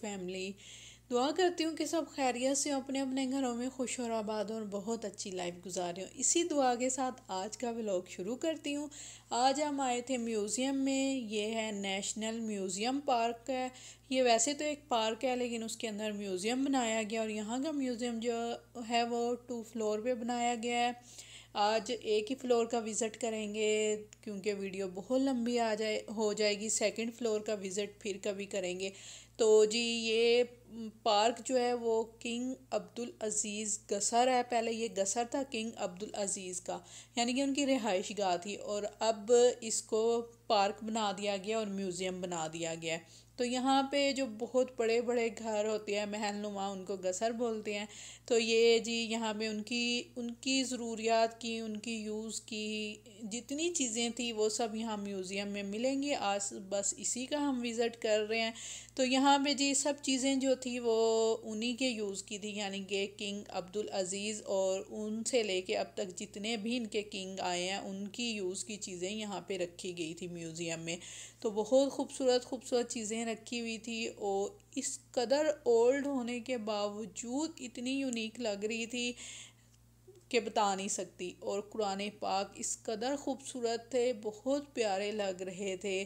Family दुआ करती हूँ कि सब खैरियत से अपने अपने घरों में खुश और आबाद और बहुत अच्छी लाइफ हो इसी दुआ के साथ आज का व्लॉग शुरू करती हूँ आज हम आए थे म्यूज़ियम में ये है नेशनल म्यूज़ियम पार्क है ये वैसे तो एक पार्क है लेकिन उसके अंदर म्यूज़ियम बनाया गया और यहाँ का म्यूज़ियम जो है वो टू फ्लोर पर बनाया गया है आज एक ही फ्लोर का विज़िट करेंगे क्योंकि वीडियो बहुत लंबी आ जाए हो जाएगी सेकंड फ्लोर का विज़िट फिर कभी करेंगे तो जी ये पार्क जो है वो किंग अब्दुल अज़ीज़ गसर है पहले ये गसर था किंग अब्दुल अज़ीज़ का यानी कि उनकी रिहाइश गाह थी और अब इसको पार्क बना दिया गया और म्यूज़ियम बना दिया गया है तो यहाँ पे जो बहुत बड़े बड़े घर होते हैं महल नुमा उनको गसर बोलते हैं तो ये जी यहाँ पे उनकी उनकी ज़रूरियात की उनकी यूज़ की जितनी चीज़ें थी वो सब यहाँ म्यूज़ियम में मिलेंगी आज बस इसी का हम विज़िट कर रहे हैं तो यहाँ पे जी सब चीज़ें जो थी वो उन्हीं के यूज़ की थी यानी कि किंग अब्दुल अज़ीज़ और उनसे लेके अब तक जितने भी इनके किंग आए हैं उनकी यूज़ की चीज़ें यहाँ पर रखी गई थी म्यूज़ियम में तो बहुत खूबसूरत खूबसूरत चीज़ें चीज़ें रखी हुई थी और इस कदर ओल्ड होने के बावजूद इतनी यूनिक लग रही थी कि बता नहीं सकती और कुरान पाक इस कदर खूबसूरत थे बहुत प्यारे लग रहे थे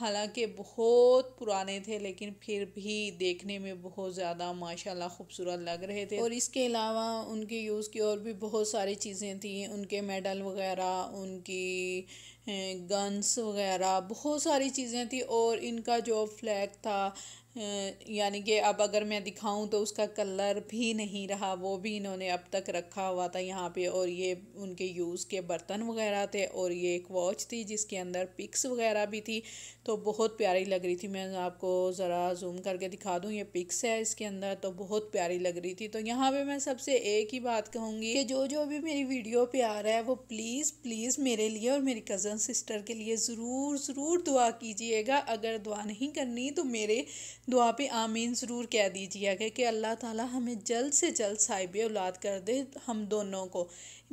हालांकि बहुत पुराने थे लेकिन फिर भी देखने में बहुत ज़्यादा माशाल्लाह खूबसूरत लग रहे थे और इसके अलावा उनके यूज़ की और भी बहुत सारी चीज़ें थी उनके मेडल वगैरह उनकी गन्स वगैरह बहुत सारी चीज़ें थी और इनका जो फ्लैग था यानी कि अब अगर मैं दिखाऊं तो उसका कलर भी नहीं रहा वो भी इन्होंने अब तक रखा हुआ था यहाँ पे और ये उनके यूज़ के बर्तन वगैरह थे और ये एक वॉच थी जिसके अंदर पिक्स वगैरह भी थी तो बहुत प्यारी लग रही थी मैं आपको ज़रा जूम करके दिखा दूँ ये पिक्स है इसके अंदर तो बहुत प्यारी लग रही थी तो यहाँ पर मैं सबसे एक ही बात कहूँगी कि जो जो भी मेरी वीडियो पर आ रहा है वो प्लीज़ प्लीज़ मेरे लिए और मेरी कज़न सिस्टर के लिए ज़रूर ज़रूर दुआ कीजिएगा अगर दुआ नहीं करनी तो मेरे दुआ पे आमीन ज़रूर कह दीजिएगा कि अल्लाह ताला हमें जल्द से जल्द साहिब औलाद कर दे हम दोनों को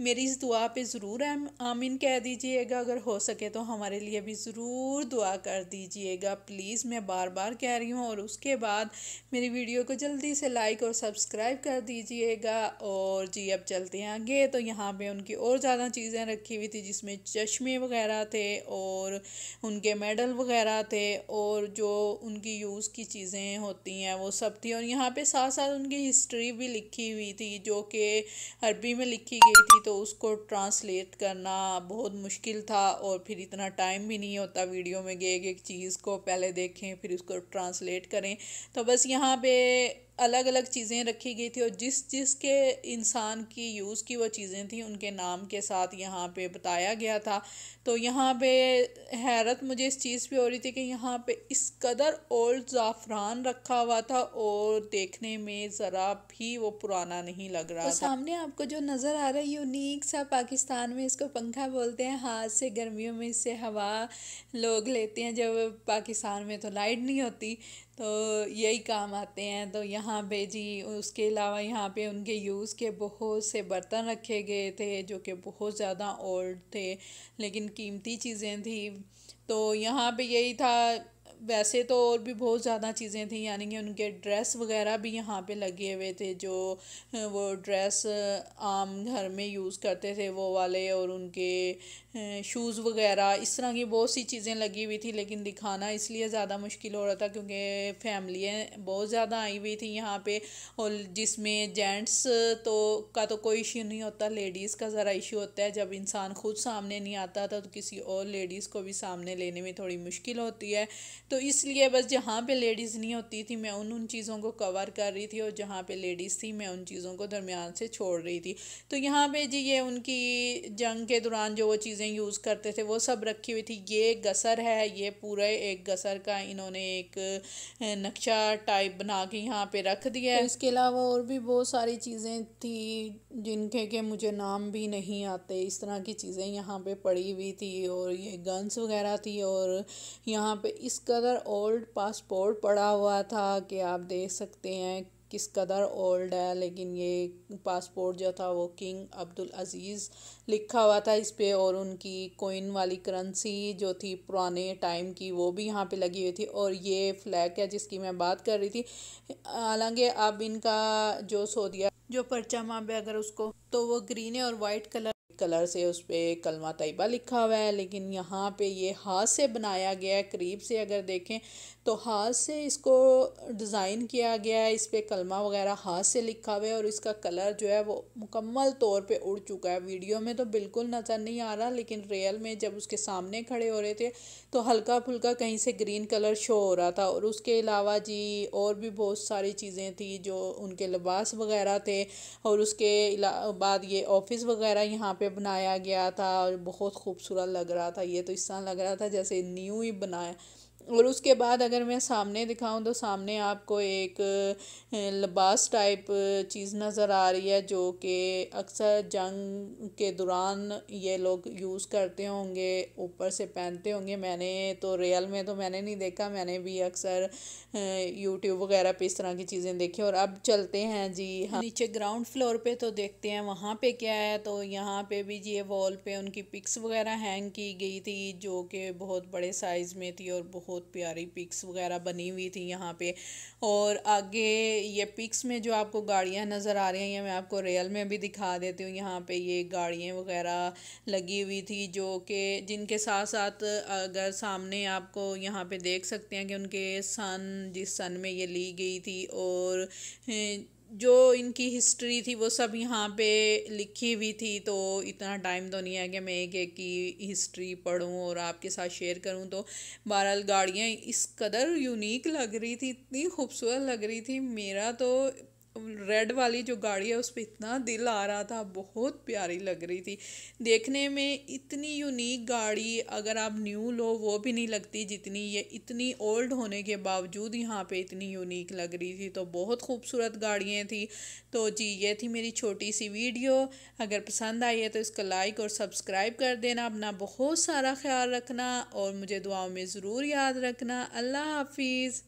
मेरी इस दुआ पे ज़रूर आमीन कह दीजिएगा अगर हो सके तो हमारे लिए भी ज़रूर दुआ कर दीजिएगा प्लीज़ मैं बार बार कह रही हूँ और उसके बाद मेरी वीडियो को जल्दी से लाइक और सब्सक्राइब कर दीजिएगा और जी अब चलते हैं आगे तो यहाँ पे उनकी और ज़्यादा चीज़ें रखी हुई थी जिसमें चश्मे वगैरह थे और उनके मेडल वगैरह थे और जो उनकी यूज़ की चीज़ चीज़ें होती हैं वो सब थी और यहाँ पे साथ साथ उनकी हिस्ट्री भी लिखी हुई थी जो कि अरबी में लिखी गई थी तो उसको ट्रांसलेट करना बहुत मुश्किल था और फिर इतना टाइम भी नहीं होता वीडियो में गए एक एक चीज़ को पहले देखें फिर उसको ट्रांसलेट करें तो बस यहाँ पे अलग अलग चीज़ें रखी गई थी और जिस जिस के इंसान की यूज़ की वो चीज़ें थी उनके नाम के साथ यहाँ पे बताया गया था तो यहाँ पे हैरत मुझे इस चीज़ पे हो रही थी कि यहाँ पे इस कदर ओल्ड ज़ाफ़रान रखा हुआ था और देखने में ज़रा भी वो पुराना नहीं लग रहा तो था सामने आपको जो नज़र आ रहा है यूनिक सा पाकिस्तान में इसको पंखा बोलते हैं हाथ से गर्मियों में इससे हवा लोग लेते हैं जब पाकिस्तान में तो लाइट नहीं होती तो यही काम आते हैं तो यहाँ पे जी उसके अलावा यहाँ पे उनके यूज़ के बहुत से बर्तन रखे गए थे जो कि बहुत ज़्यादा ओल्ड थे लेकिन कीमती चीज़ें थी तो यहाँ पे यही था वैसे तो और भी बहुत ज़्यादा चीज़ें थी यानी कि उनके ड्रेस वगैरह भी यहाँ पे लगे हुए थे जो वो ड्रेस आम घर में यूज़ करते थे वो वाले और उनके शूज़ वगैरह इस तरह की बहुत सी चीज़ें लगी हुई थी लेकिन दिखाना इसलिए ज़्यादा मुश्किल हो रहा था क्योंकि फैमिलियाँ बहुत ज़्यादा आई हुई थी यहाँ पे और जिसमें जेंट्स तो का तो कोई इशू नहीं होता लेडीज़ का ज़रा इशू होता है जब इंसान खुद सामने नहीं आता था तो किसी और लेडीज़ को भी सामने लेने में थोड़ी मुश्किल होती है तो इसलिए बस जहाँ पे लेडीज़ नहीं होती थी मैं उन उन चीज़ों को कवर कर रही थी और जहाँ पे लेडीज़ थी मैं उन चीज़ों को दरमियान से छोड़ रही थी तो यहाँ पे जी ये उनकी जंग के दौरान जो वो चीज़ें यूज़ करते थे वो सब रखी हुई थी ये गसर है ये पूरे एक गसर का इन्होंने एक नक्शा टाइप बना के यहाँ पर रख दिया है इसके अलावा और भी बहुत सारी चीज़ें थी जिनके के मुझे नाम भी नहीं आते इस तरह की चीज़ें यहाँ पर पड़ी हुई थी और ये गन्स वगैरह थी और यहाँ पर इसका कदर ओल्ड पासपोर्ट पड़ा हुआ था कि आप देख सकते हैं किस कदर ओल्ड है लेकिन ये पासपोर्ट जो था वो किंग अब्दुल अज़ीज़ लिखा हुआ था इस पे और उनकी कोइन वाली करेंसी जो थी पुराने टाइम की वो भी यहाँ पे लगी हुई थी और ये फ्लैग है जिसकी मैं बात कर रही थी हालांकि अब इनका जो सौदिया जो परचम आप अगर उसको तो वो ग्रीन है और वाइट कलर कलर से उस पर कलमा तयबा लिखा हुआ है लेकिन यहाँ पे ये हाथ से बनाया गया है करीब से अगर देखें तो हाथ से इसको डिज़ाइन किया गया है इस पर कलमा वगैरह हाथ से लिखा हुआ है और इसका कलर जो है वो मुकम्मल तौर पे उड़ चुका है वीडियो में तो बिल्कुल नज़र नहीं आ रहा लेकिन रियल में जब उसके सामने खड़े हो रहे थे तो हल्का फुल्का कहीं से ग्रीन कलर शो हो रहा था और उसके अलावा जी और भी बहुत सारी चीज़ें थी जो उनके लिबास वगैरह थे और उसके बाद ये ऑफिस वगैरह यहाँ पर बनाया गया था और बहुत खूबसूरत लग रहा था ये तो इस तरह लग रहा था जैसे न्यू ही बनाया और उसके बाद अगर मैं सामने दिखाऊं तो सामने आपको एक लिबास टाइप चीज़ नज़र आ रही है जो कि अक्सर जंग के दौरान ये लोग यूज़ करते होंगे ऊपर से पहनते होंगे मैंने तो रियल में तो मैंने नहीं देखा मैंने भी अक्सर यूट्यूब वगैरह पे इस तरह की चीज़ें देखी और अब चलते हैं जी हम हाँ। नीचे ग्राउंड फ्लोर पे तो देखते हैं वहाँ पर क्या है तो यहाँ पर भी जी वॉल पर उनकी पिक्स वगैरह हैंग की गई थी जो कि बहुत बड़े साइज़ में थी और बहुत बहुत प्यारी पिक्स वगैरह बनी हुई थी यहाँ पे और आगे ये पिक्स में जो आपको गाड़ियाँ नज़र आ रही हैं ये मैं आपको रियल में भी दिखा देती हूँ यहाँ पे ये गाड़ियाँ वगैरह लगी हुई थी जो कि जिनके साथ साथ अगर सामने आपको यहाँ पे देख सकते हैं कि उनके सन जिस सन में ये ली गई थी और जो इनकी हिस्ट्री थी वो सब यहाँ पे लिखी हुई थी तो इतना टाइम तो नहीं है कि मैं एक एक की हिस्ट्री पढूं और आपके साथ शेयर करूं तो बहरहाल गाड़ियाँ इस कदर यूनिक लग रही थी इतनी खूबसूरत लग रही थी मेरा तो रेड वाली जो गाड़ी है उस पर इतना दिल आ रहा था बहुत प्यारी लग रही थी देखने में इतनी यूनिक गाड़ी अगर आप न्यू लो वो भी नहीं लगती जितनी ये इतनी ओल्ड होने के बावजूद यहाँ पे इतनी यूनिक लग रही थी तो बहुत खूबसूरत गाड़ियाँ थी तो जी ये थी मेरी छोटी सी वीडियो अगर पसंद आई है तो इसको लाइक और सब्सक्राइब कर देना अपना बहुत सारा ख्याल रखना और मुझे दुआओं में ज़रूर याद रखना अल्लाह हाफिज़